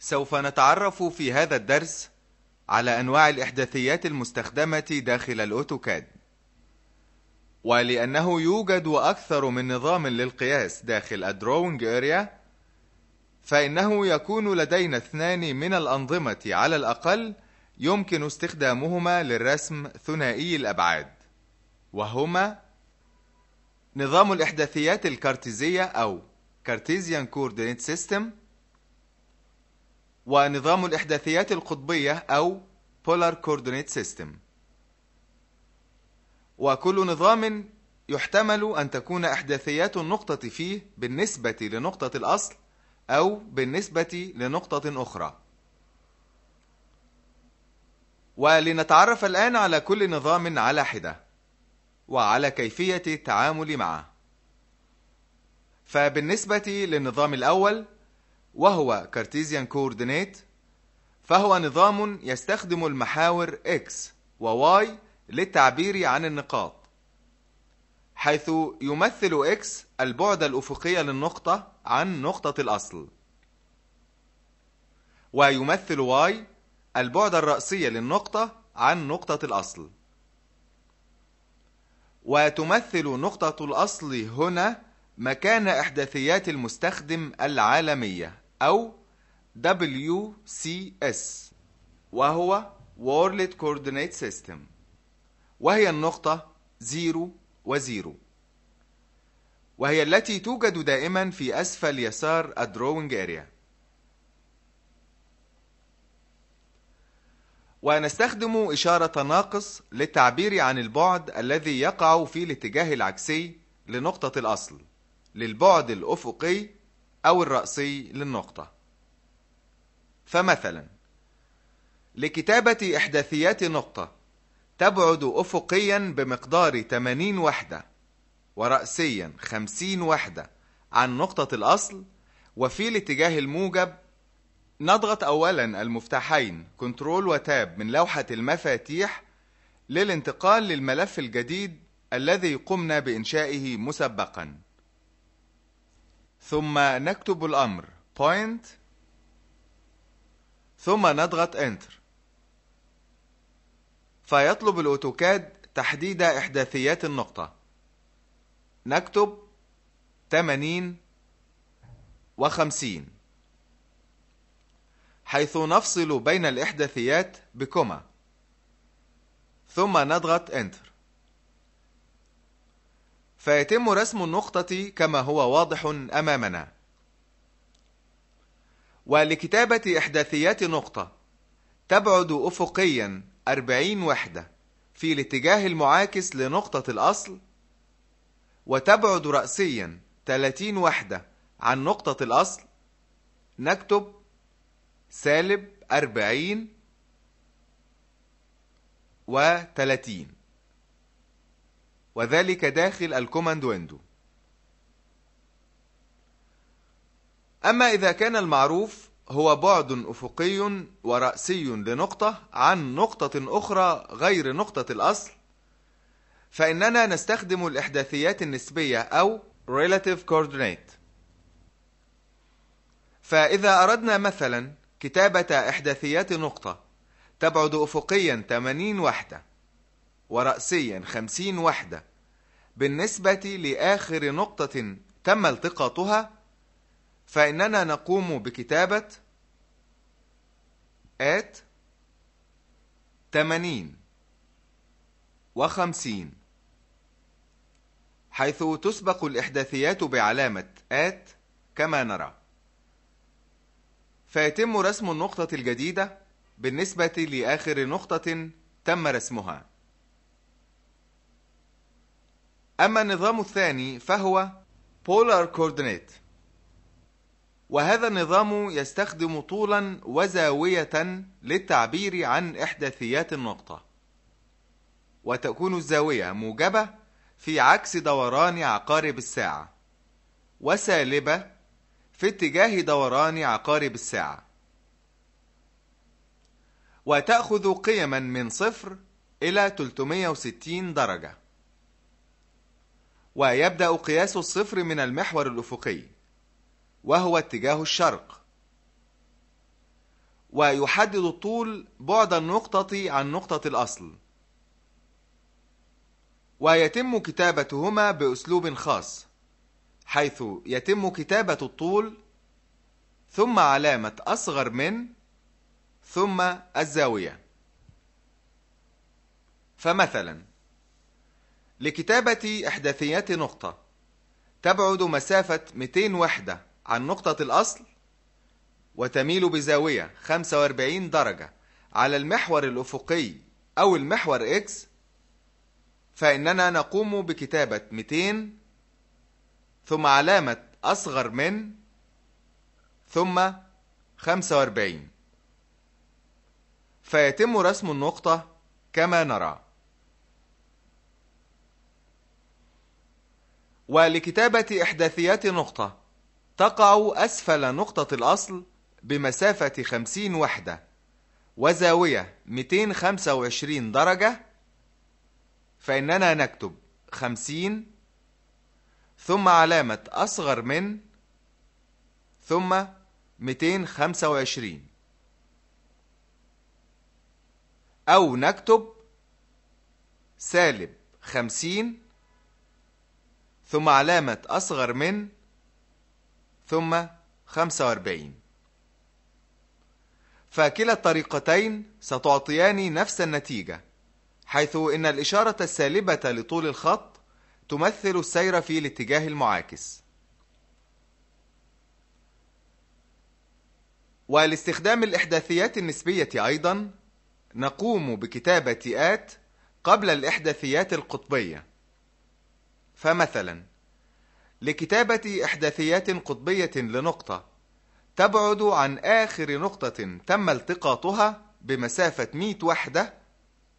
سوف نتعرف في هذا الدرس على أنواع الإحداثيات المستخدمة داخل الأوتوكاد ولأنه يوجد أكثر من نظام للقياس داخل الدروينج أريا فإنه يكون لدينا اثنان من الأنظمة على الأقل يمكن استخدامهما للرسم ثنائي الأبعاد وهما نظام الإحداثيات الكارتيزية أو Cartesian Coordinate System ونظام الإحداثيات القطبية أو Polar Coordinate System وكل نظام يحتمل أن تكون إحداثيات النقطة فيه بالنسبة لنقطة الأصل أو بالنسبة لنقطة أخرى ولنتعرف الآن على كل نظام على حدة وعلى كيفية التعامل معه فبالنسبة للنظام الأول وهو كارتيزيان كوردينيت فهو نظام يستخدم المحاور X و Y للتعبير عن النقاط حيث يمثل X البعد الأفقي للنقطة عن نقطة الأصل ويمثل Y البعد الرأسي للنقطة عن نقطة الأصل وتمثل نقطة الأصل هنا مكان إحداثيات المستخدم العالمية أو WCS وهو World Coordinate System وهي النقطة 0 و0 وهي التي توجد دائما في أسفل يسار الدروينج اريا ونستخدم إشارة ناقص للتعبير عن البعد الذي يقع في الاتجاه العكسي لنقطة الأصل للبعد الأفقي أو الرأسي للنقطة فمثلا لكتابة إحداثيات نقطة تبعد أفقيا بمقدار 80 وحدة ورأسيا 50 وحدة عن نقطة الأصل وفي الاتجاه الموجب نضغط أولا المفتاحين كنترول وتاب من لوحة المفاتيح للانتقال للملف الجديد الذي قمنا بإنشائه مسبقاً ثم نكتب الأمر point ثم نضغط Enter فيطلب الأوتوكاد تحديد إحداثيات النقطة نكتب 80 و50 حيث نفصل بين الإحداثيات بكما ثم نضغط Enter فيتم رسم النقطة كما هو واضح أمامنا ولكتابة إحداثيات نقطة تبعد أفقيا 40 وحدة في الاتجاه المعاكس لنقطة الأصل وتبعد رأسيا 30 وحدة عن نقطة الأصل نكتب سالب 40 و 30 وذلك داخل الكوماند ويندو أما إذا كان المعروف هو بعد أفقي ورأسي لنقطة عن نقطة أخرى غير نقطة الأصل فإننا نستخدم الإحداثيات النسبية أو Relative Coordinate فإذا أردنا مثلا كتابة إحداثيات نقطة تبعد أفقيا 80 وحدة ورأسيا خمسين وحدة بالنسبة لآخر نقطة تم التقاطها فإننا نقوم بكتابة آت تمانين وخمسين حيث تسبق الإحداثيات بعلامة آت كما نرى فيتم رسم النقطة الجديدة بالنسبة لآخر نقطة تم رسمها أما النظام الثاني فهو polar coordinate وهذا النظام يستخدم طولا وزاوية للتعبير عن إحداثيات النقطة وتكون الزاوية موجبة في عكس دوران عقارب الساعة وسالبة في اتجاه دوران عقارب الساعة وتأخذ قيما من صفر إلى 360 درجة ويبدأ قياس الصفر من المحور الأفقي وهو اتجاه الشرق ويحدد الطول بعد النقطة عن نقطة الأصل ويتم كتابتهما بأسلوب خاص حيث يتم كتابة الطول ثم علامة أصغر من ثم الزاوية فمثلاً لكتابة إحداثيات نقطة تبعد مسافة 200 وحدة عن نقطة الأصل وتميل بزاوية 45 درجة على المحور الأفقي أو المحور X فإننا نقوم بكتابة 200 ثم علامة أصغر من ثم 45 فيتم رسم النقطة كما نرى ولكتابة إحداثيات نقطة تقع أسفل نقطة الأصل بمسافة 50 وحدة وزاوية 225 درجة فإننا نكتب 50 ثم علامة أصغر من ثم 225 أو نكتب سالب 50 ثم علامة أصغر من ثم 45 فكلا الطريقتين ستعطيان نفس النتيجة حيث إن الإشارة السالبة لطول الخط تمثل السير في الاتجاه المعاكس ولاستخدام الإحداثيات النسبية أيضا نقوم بكتابة آت قبل الإحداثيات القطبية فمثلا لكتابة إحداثيات قطبية لنقطة تبعد عن آخر نقطة تم التقاطها بمسافة 100 وحدة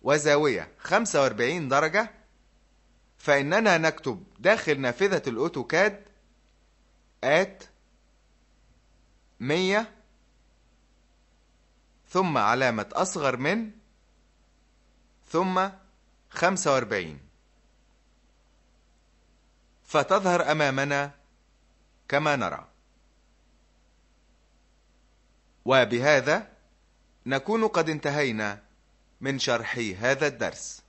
وزاوية 45 درجة فإننا نكتب داخل نافذة الأوتوكاد آت 100 ثم علامة أصغر من ثم 45 فتظهر أمامنا كما نرى وبهذا نكون قد انتهينا من شرح هذا الدرس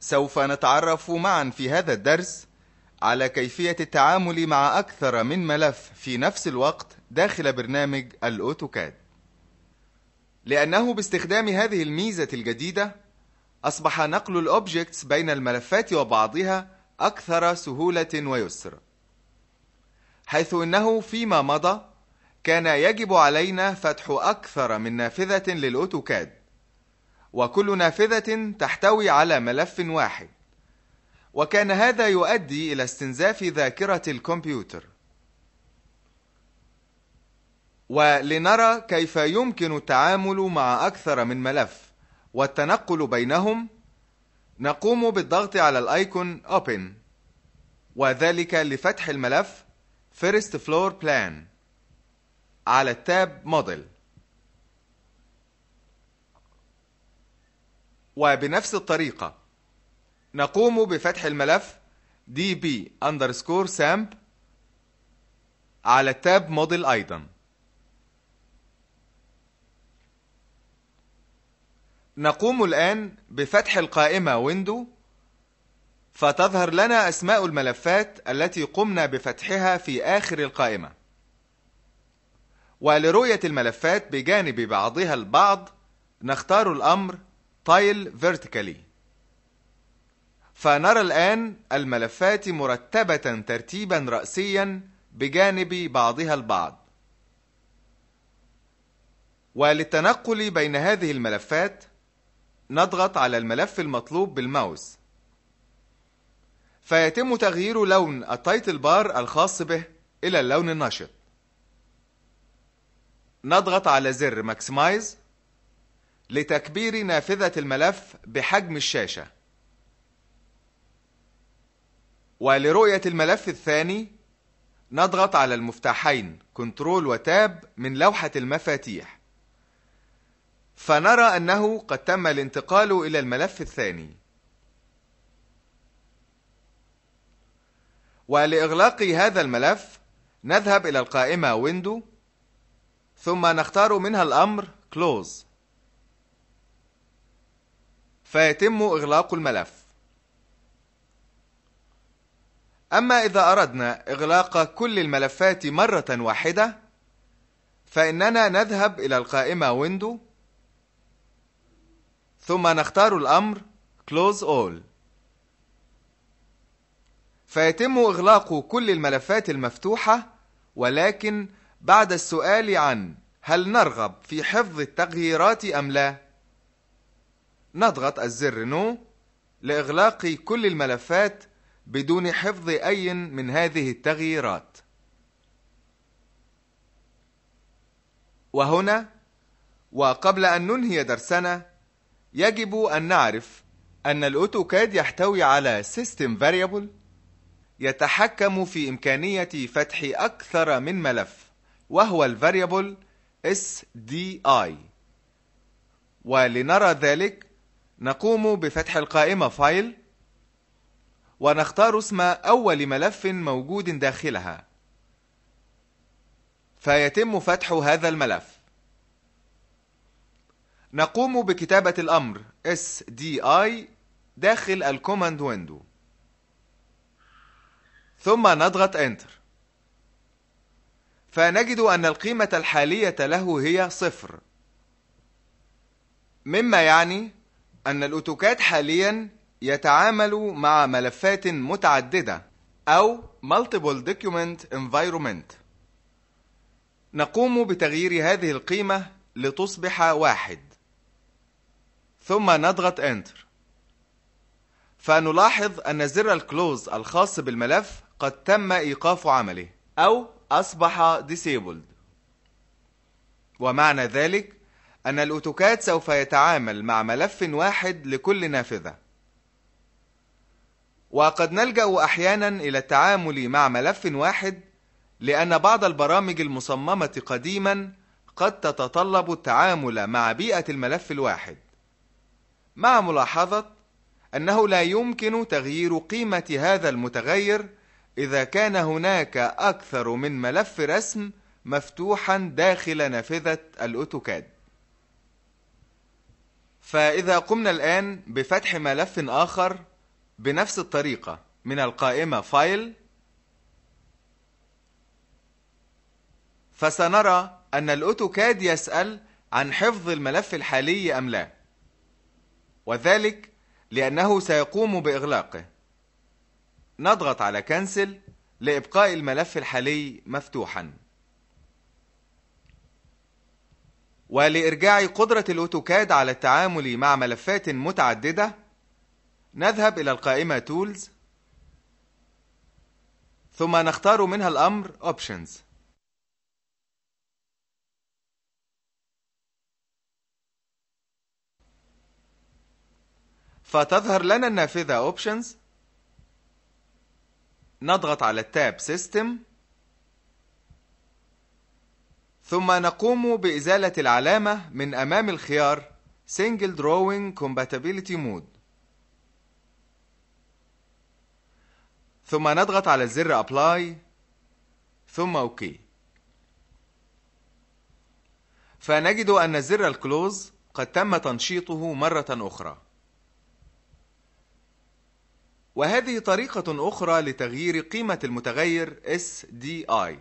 سوف نتعرف معا في هذا الدرس على كيفية التعامل مع أكثر من ملف في نفس الوقت داخل برنامج الأوتوكاد لأنه باستخدام هذه الميزة الجديدة أصبح نقل الأوبجكتس بين الملفات وبعضها أكثر سهولة ويسر حيث إنه فيما مضى كان يجب علينا فتح أكثر من نافذة للأوتوكاد وكل نافذة تحتوي على ملف واحد وكان هذا يؤدي إلى استنزاف ذاكرة الكمبيوتر ولنرى كيف يمكن التعامل مع أكثر من ملف والتنقل بينهم نقوم بالضغط على الأيكون Open وذلك لفتح الملف First Floor Plan على التاب Model وبنفس الطريقة نقوم بفتح الملف db underscore samp على التاب موديل أيضا نقوم الآن بفتح القائمة window فتظهر لنا أسماء الملفات التي قمنا بفتحها في آخر القائمة ولرؤية الملفات بجانب بعضها البعض نختار الأمر Tile Vertically فنرى الآن الملفات مرتبة ترتيبا رأسيا بجانب بعضها البعض وللتنقل بين هذه الملفات نضغط على الملف المطلوب بالماوس فيتم تغيير لون التايتل بار الخاص به إلى اللون النشط نضغط على زر ماكسمايز لتكبير نافذة الملف بحجم الشاشة ولرؤية الملف الثاني نضغط على المفتاحين كنترول وتاب من لوحة المفاتيح فنرى أنه قد تم الانتقال إلى الملف الثاني ولإغلاق هذا الملف نذهب إلى القائمة ويندو ثم نختار منها الأمر Close فيتم إغلاق الملف أما إذا أردنا إغلاق كل الملفات مرة واحدة فإننا نذهب إلى القائمة ويندو ثم نختار الأمر Close All فيتم إغلاق كل الملفات المفتوحة ولكن بعد السؤال عن هل نرغب في حفظ التغييرات أم لا؟ نضغط الزر نو لإغلاق كل الملفات بدون حفظ أي من هذه التغييرات وهنا وقبل أن ننهي درسنا يجب أن نعرف أن الأوتوكاد يحتوي على System Variable يتحكم في إمكانية فتح أكثر من ملف وهو الفاريبل SDI ولنرى ذلك نقوم بفتح القائمة file ونختار اسم أول ملف موجود داخلها فيتم فتح هذا الملف نقوم بكتابة الأمر sdi داخل الكوماند ويندو ثم نضغط Enter فنجد أن القيمة الحالية له هي صفر مما يعني أن الأوتوكاد حاليا يتعامل مع ملفات متعددة أو Multiple Document Environment نقوم بتغيير هذه القيمة لتصبح واحد ثم نضغط Enter فنلاحظ أن زر الكلوز الخاص بالملف قد تم إيقاف عمله أو أصبح Disabled ومعنى ذلك أن الأوتوكاد سوف يتعامل مع ملف واحد لكل نافذة وقد نلجأ أحيانا إلى التعامل مع ملف واحد لأن بعض البرامج المصممة قديما قد تتطلب التعامل مع بيئة الملف الواحد مع ملاحظة أنه لا يمكن تغيير قيمة هذا المتغير إذا كان هناك أكثر من ملف رسم مفتوحا داخل نافذة الأوتوكاد فإذا قمنا الآن بفتح ملف آخر بنفس الطريقة من القائمة فايل فسنرى أن الأوتوكاد يسأل عن حفظ الملف الحالي أم لا وذلك لأنه سيقوم بإغلاقه نضغط على كنسل لإبقاء الملف الحالي مفتوحا ولإرجاع قدرة الأوتوكاد على التعامل مع ملفات متعددة نذهب إلى القائمة Tools ثم نختار منها الأمر Options فتظهر لنا النافذة Options نضغط على التاب System ثم نقوم بإزالة العلامة من أمام الخيار Single Drawing Compatibility Mode ثم نضغط على زر Apply ثم OK فنجد ان زر الكلوز قد تم تنشيطه مرة أخرى. وهذه طريقة أخرى لتغيير قيمة المتغير SDI.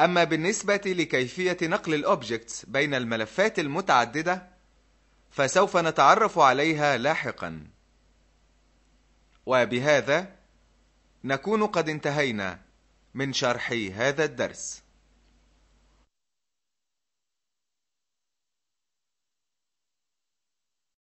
أما بالنسبة لكيفية نقل الأوبجكتس بين الملفات المتعددة، فسوف نتعرف عليها لاحقاً. وبهذا نكون قد انتهينا من شرح هذا الدرس